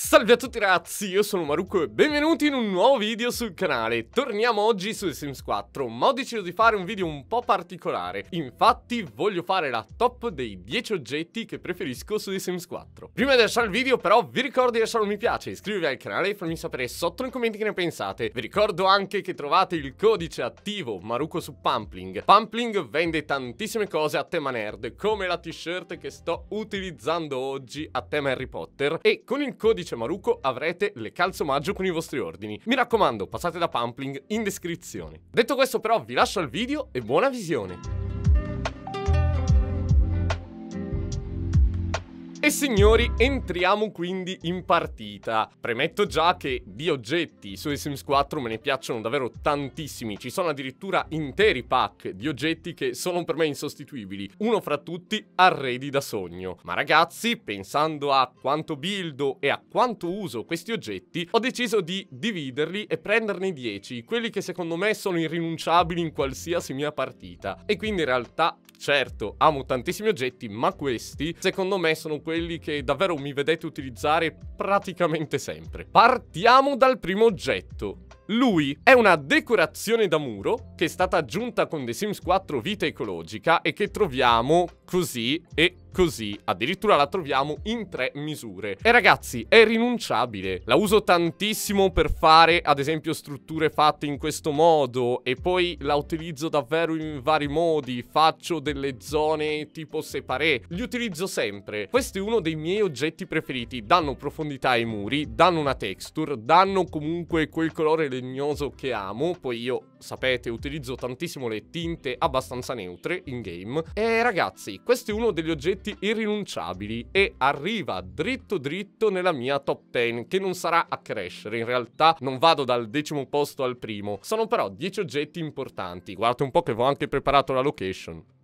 Salve a tutti ragazzi, io sono Marucco e benvenuti in un nuovo video sul canale. Torniamo oggi su The Sims 4, ma ho deciso di fare un video un po' particolare. Infatti voglio fare la top dei 10 oggetti che preferisco su The Sims 4. Prima di lasciare il video però vi ricordo di lasciare un mi piace, iscrivervi al canale e farmi sapere sotto nei commenti che ne pensate. Vi ricordo anche che trovate il codice attivo Marucco su Pumpling. Pumpling vende tantissime cose a tema nerd, come la t-shirt che sto utilizzando oggi a tema Harry Potter e con il codice dice Maruko avrete le calze omaggio con i vostri ordini. Mi raccomando, passate da Pumpling in descrizione. Detto questo però vi lascio al video e buona visione! E signori, entriamo quindi in partita. Premetto già che di oggetti su The Sims 4 me ne piacciono davvero tantissimi. Ci sono addirittura interi pack di oggetti che sono per me insostituibili. Uno fra tutti, arredi da sogno. Ma ragazzi, pensando a quanto buildo e a quanto uso questi oggetti, ho deciso di dividerli e prenderne 10, quelli che secondo me sono irrinunciabili in qualsiasi mia partita. E quindi in realtà, certo, amo tantissimi oggetti, ma questi, secondo me, sono quelli che davvero mi vedete utilizzare praticamente sempre. Partiamo dal primo oggetto. Lui è una decorazione da muro che è stata aggiunta con The Sims 4 Vita Ecologica e che troviamo così e così, addirittura la troviamo in tre misure. E ragazzi, è rinunciabile. La uso tantissimo per fare, ad esempio, strutture fatte in questo modo e poi la utilizzo davvero in vari modi. Faccio delle zone tipo separé, li utilizzo sempre. Questo è uno dei miei oggetti preferiti. Danno profondità ai muri, danno una texture, danno comunque quel colore leggero sdegnoso che amo, poi io sapete utilizzo tantissimo le tinte abbastanza neutre in game, e ragazzi questo è uno degli oggetti irrinunciabili e arriva dritto dritto nella mia top 10 che non sarà a crescere, in realtà non vado dal decimo posto al primo, sono però 10 oggetti importanti, guardate un po' che ho anche preparato la location.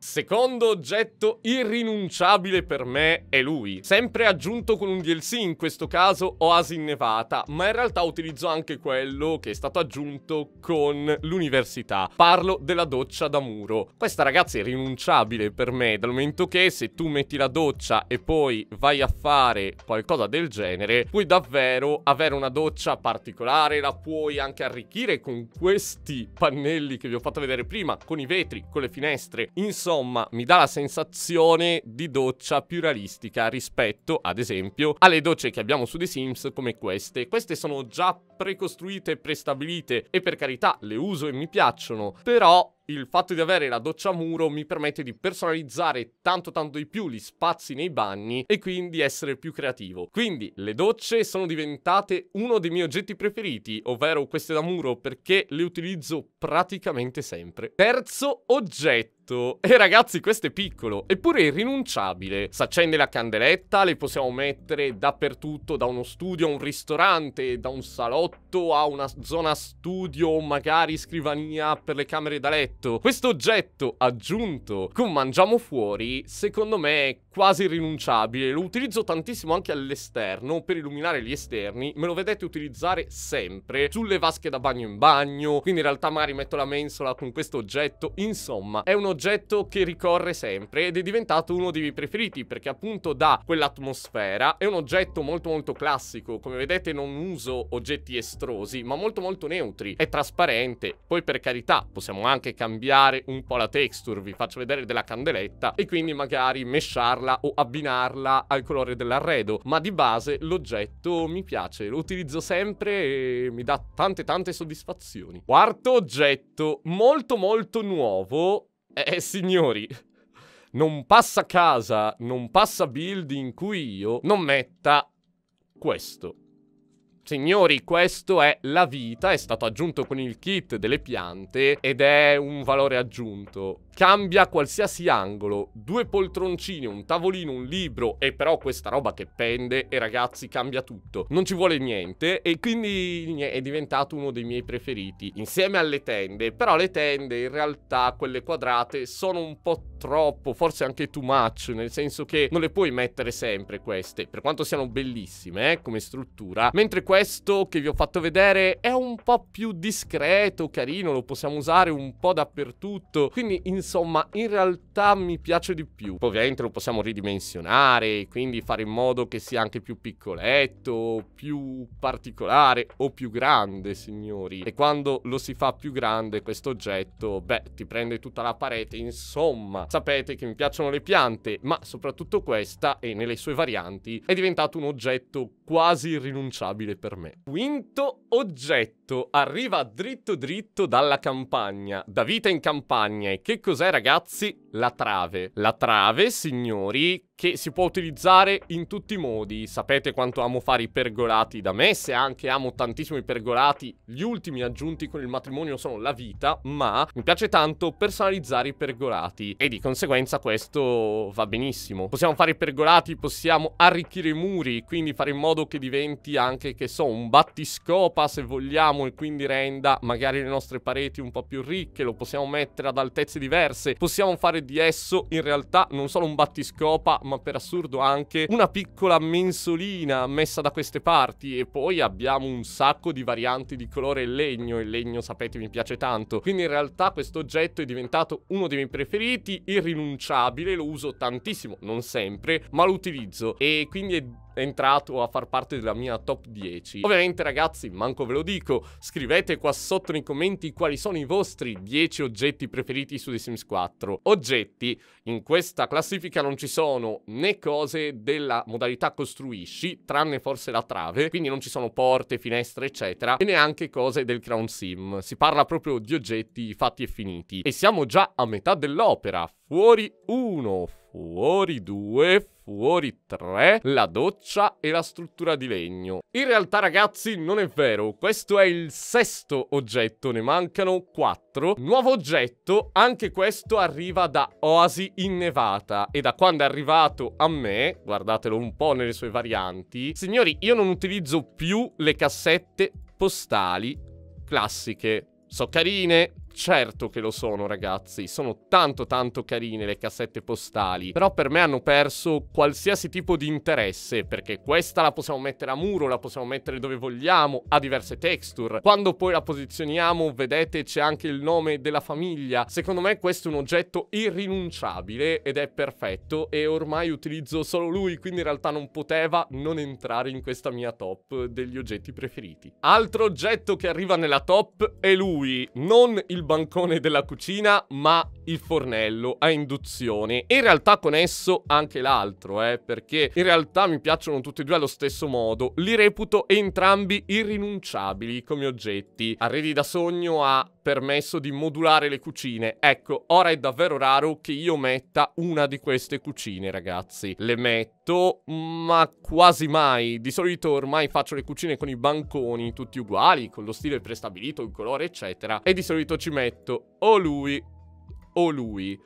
Secondo oggetto irrinunciabile per me è lui, sempre aggiunto con un DLC, in questo caso Oasi Nevata, ma in realtà utilizzo anche quello che è stato aggiunto con l'università. Parlo della doccia da muro. Questa ragazza è irrinunciabile per me, dal momento che se tu metti la doccia e poi vai a fare qualcosa del genere, puoi davvero avere una doccia particolare, la puoi anche arricchire con questi pannelli che vi ho fatto vedere prima, con i vetri, con le finestre, insomma insomma mi dà la sensazione di doccia più realistica rispetto ad esempio alle docce che abbiamo su The Sims come queste. Queste sono già precostruite, prestabilite e per carità le uso e mi piacciono, però il fatto di avere la doccia a muro mi permette di personalizzare tanto tanto di più gli spazi nei bagni e quindi essere più creativo. Quindi le docce sono diventate uno dei miei oggetti preferiti, ovvero queste da muro perché le utilizzo praticamente sempre. Terzo oggetto e eh, ragazzi, questo è piccolo, eppure è irrinunciabile. accende la candeletta, le possiamo mettere dappertutto, da uno studio a un ristorante, da un salotto a una zona studio, magari scrivania per le camere da letto oggetto, questo oggetto aggiunto con Mangiamo Fuori, secondo me quasi irrinunciabile. Lo utilizzo tantissimo anche all'esterno per illuminare gli esterni. Me lo vedete utilizzare sempre sulle vasche da bagno in bagno. Quindi in realtà magari metto la mensola con questo oggetto. Insomma, è un oggetto che ricorre sempre ed è diventato uno dei miei preferiti perché appunto dà quell'atmosfera. È un oggetto molto molto classico. Come vedete non uso oggetti estrosi ma molto molto neutri. È trasparente. Poi per carità possiamo anche cambiare un po' la texture. Vi faccio vedere della candeletta e quindi magari mesciarla cambiarla o abbinarla al colore dell'arredo, ma di base l'oggetto mi piace, lo utilizzo sempre e mi dà tante tante soddisfazioni. Quarto oggetto, molto molto nuovo, eh, eh signori, non passa casa, non passa build in cui io non metta questo. Signori, questo è la vita, è stato aggiunto con il kit delle piante ed è un valore aggiunto cambia qualsiasi angolo, due poltroncini, un tavolino, un libro e però questa roba che pende e ragazzi cambia tutto, non ci vuole niente e quindi è diventato uno dei miei preferiti insieme alle tende, però le tende in realtà quelle quadrate sono un po' troppo, forse anche too much, nel senso che non le puoi mettere sempre queste, per quanto siano bellissime eh, come struttura, mentre questo che vi ho fatto vedere è un po' più discreto, carino, lo possiamo usare un po' dappertutto, quindi in insomma, in realtà mi piace di più. Ovviamente lo possiamo ridimensionare, quindi fare in modo che sia anche più piccoletto, più particolare o più grande, signori. E quando lo si fa più grande questo oggetto, beh, ti prende tutta la parete, insomma. Sapete che mi piacciono le piante, ma soprattutto questa e nelle sue varianti è diventato un oggetto quasi irrinunciabile per me. Quinto oggetto arriva dritto dritto dalla campagna, da vita in campagna e che cos'è? cos'è ragazzi? La trave. La trave, signori, che si può utilizzare in tutti i modi. Sapete quanto amo fare i pergolati da me, se anche amo tantissimo i pergolati, gli ultimi aggiunti con il matrimonio sono la vita, ma mi piace tanto personalizzare i pergolati e di conseguenza questo va benissimo. Possiamo fare i pergolati, possiamo arricchire i muri, quindi fare in modo che diventi anche, che so, un battiscopa se vogliamo e quindi renda magari le nostre pareti un po' più ricche, lo possiamo mettere ad altezze diverse, possiamo fare fare di esso in realtà non solo un battiscopa, ma per assurdo anche una piccola mensolina messa da queste parti. E poi abbiamo un sacco di varianti di colore legno. Il legno, sapete, mi piace tanto. Quindi in realtà questo oggetto è diventato uno dei miei preferiti, irrinunciabile, lo uso tantissimo, non sempre, ma lo utilizzo. E quindi è entrato a far parte della mia top 10. Ovviamente ragazzi, manco ve lo dico, scrivete qua sotto nei commenti quali sono i vostri 10 oggetti preferiti su The Sims 4. Oggetti, in questa classifica non ci sono né cose della modalità costruisci, tranne forse la trave, quindi non ci sono porte, finestre eccetera, e neanche cose del Crown Sim. Si parla proprio di oggetti fatti e finiti. E siamo già a metà dell'opera, fuori uno, fuori due, fuori tre, la doccia e la struttura di legno. In realtà ragazzi non è vero, questo è il sesto oggetto, ne mancano quattro. Nuovo oggetto, anche questo arriva da Oasi Innevata e da quando è arrivato a me, guardatelo un po' nelle sue varianti, signori io non utilizzo più le cassette postali classiche. So carine, Certo che lo sono, ragazzi. Sono tanto tanto carine le cassette postali. Però per me hanno perso qualsiasi tipo di interesse, perché questa la possiamo mettere a muro, la possiamo mettere dove vogliamo, ha diverse texture. Quando poi la posizioniamo, vedete, c'è anche il nome della famiglia. Secondo me questo è un oggetto irrinunciabile ed è perfetto e ormai utilizzo solo lui, quindi in realtà non poteva non entrare in questa mia top degli oggetti preferiti. Altro oggetto che arriva nella top è lui, non il bancone della cucina, ma il fornello a induzione. In realtà con esso anche l'altro, eh, perché in realtà mi piacciono tutti e due allo stesso modo. Li reputo entrambi irrinunciabili come oggetti. Arredi da sogno ha permesso di modulare le cucine. Ecco, ora è davvero raro che io metta una di queste cucine, ragazzi. Le metto fatto, ma quasi mai. Di solito ormai faccio le cucine con i banconi, tutti uguali, con lo stile prestabilito, il colore, eccetera. E di solito ci metto o lui o lui.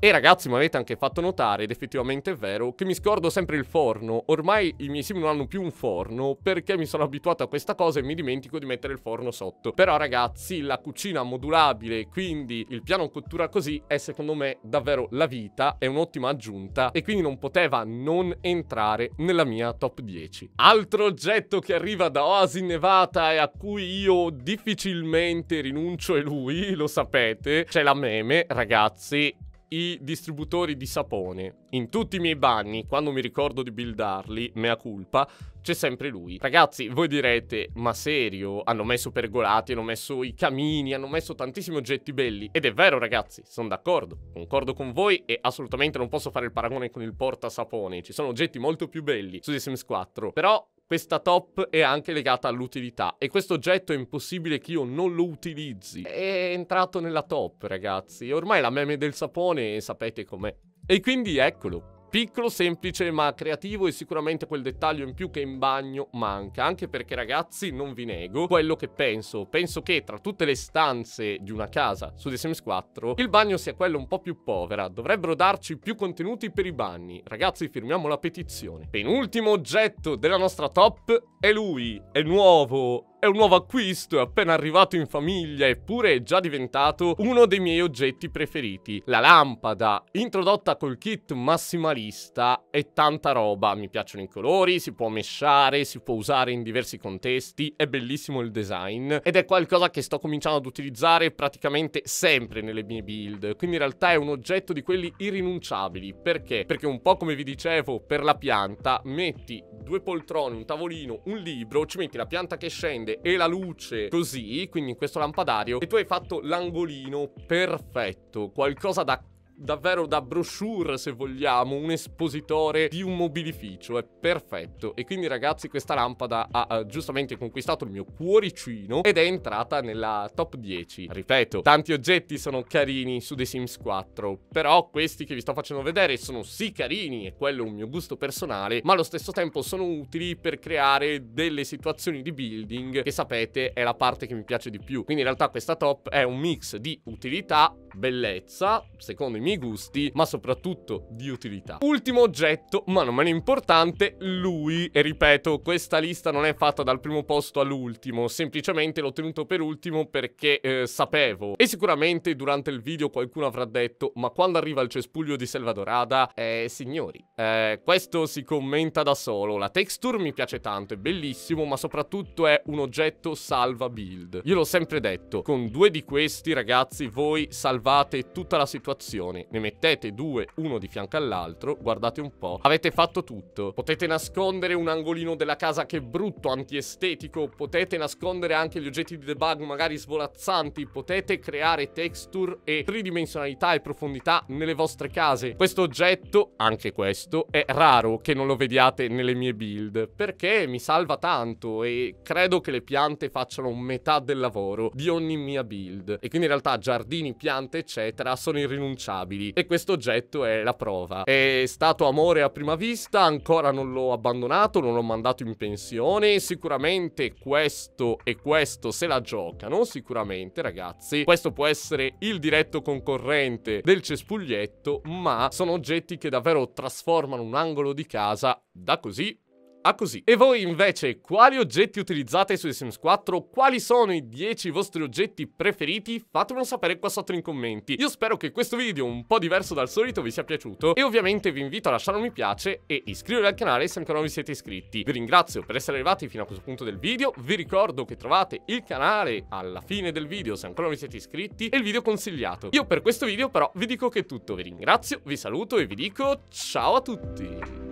E ragazzi mi avete anche fatto notare, ed effettivamente è vero, che mi scordo sempre il forno. Ormai i miei sim non hanno più un forno perché mi sono abituato a questa cosa e mi dimentico di mettere il forno sotto. Però ragazzi la cucina modulabile, quindi il piano cottura così, è secondo me davvero la vita, è un'ottima aggiunta e quindi non poteva non entrare nella mia top 10. Altro oggetto che arriva da Oasi Nevada e a cui io difficilmente rinuncio è lui, lo sapete, c'è la meme, ragazzi, i distributori di sapone. In tutti i miei bagni, quando mi ricordo di buildarli, mea culpa, c'è sempre lui. Ragazzi, voi direte, ma serio? Hanno messo pergolati, hanno messo i camini, hanno messo tantissimi oggetti belli. Ed è vero, ragazzi, sono d'accordo. Concordo con voi e assolutamente non posso fare il paragone con il porta sapone. Ci sono oggetti molto più belli su The Sims 4. Però questa top è anche legata all'utilità e questo oggetto è impossibile che io non lo utilizzi. È entrato nella top, ragazzi. Ormai la meme del sapone sapete com'è. E quindi eccolo. Piccolo, semplice ma creativo e sicuramente quel dettaglio in più che in bagno manca, anche perché ragazzi non vi nego quello che penso, penso che tra tutte le stanze di una casa su The Sims 4 il bagno sia quello un po' più povera, dovrebbero darci più contenuti per i bagni, ragazzi firmiamo la petizione. Penultimo oggetto della nostra top è lui, è nuovo, è un nuovo acquisto, è appena arrivato in famiglia, eppure è già diventato uno dei miei oggetti preferiti. La lampada, introdotta col kit massimalista, è tanta roba. Mi piacciono i colori, si può mesciare, si può usare in diversi contesti, è bellissimo il design ed è qualcosa che sto cominciando ad utilizzare praticamente sempre nelle mie build. Quindi in realtà è un oggetto di quelli irrinunciabili. Perché? Perché un po' come vi dicevo, per la pianta metti due poltrone, un tavolino, un libro, ci metti la pianta che scende e la luce così, quindi in questo lampadario, e tu hai fatto l'angolino perfetto, qualcosa da davvero da brochure se vogliamo, un espositore di un mobilificio, è perfetto. E quindi ragazzi questa lampada ha, ha eh, giustamente conquistato il mio cuoricino ed è entrata nella top 10. Ripeto, tanti oggetti sono carini su The Sims 4, però questi che vi sto facendo vedere sono sì carini e quello è un mio gusto personale, ma allo stesso tempo sono utili per creare delle situazioni di building che sapete è la parte che mi piace di più. Quindi in realtà questa top è un mix di utilità, bellezza, secondo i miei gusti, ma soprattutto di utilità. Ultimo oggetto, ma non meno importante, lui. E ripeto, questa lista non è fatta dal primo posto all'ultimo, semplicemente l'ho tenuto per ultimo perché eh, sapevo. E sicuramente durante il video qualcuno avrà detto, ma quando arriva il cespuglio di Selvadorada, eh signori, eh, questo si commenta da solo. La texture mi piace tanto, è bellissimo, ma soprattutto è un oggetto salva build. Io l'ho sempre detto, con due di questi ragazzi voi salvate tutta la situazione persone, ne mettete due, uno di fianco all'altro, guardate un po', avete fatto tutto. Potete nascondere un angolino della casa che è brutto, antiestetico, potete nascondere anche gli oggetti di debug magari svolazzanti, potete creare texture e tridimensionalità e profondità nelle vostre case. Questo oggetto, anche questo, è raro che non lo vediate nelle mie build, perché mi salva tanto e credo che le piante facciano metà del lavoro di ogni mia build. E quindi in realtà giardini, piante, eccetera, sono irrinunciabili inarrestabili e questo oggetto è la prova. È stato amore a prima vista, ancora non l'ho abbandonato, non l'ho mandato in pensione, sicuramente questo e questo se la giocano, sicuramente ragazzi. Questo può essere il diretto concorrente del cespuglietto, ma sono oggetti che davvero trasformano un angolo di casa da così a ah, così. E voi invece quali oggetti utilizzate su The Sims 4? Quali sono i 10 vostri oggetti preferiti? Fatemelo sapere qua sotto in commenti. Io spero che questo video un po' diverso dal solito vi sia piaciuto e ovviamente vi invito a lasciare un mi piace e iscrivervi al canale se ancora non vi siete iscritti. Vi ringrazio per essere arrivati fino a questo punto del video, vi ricordo che trovate il canale alla fine del video se ancora non vi siete iscritti e il video consigliato. Io per questo video però vi dico che è tutto, vi ringrazio, vi saluto e vi dico ciao a tutti!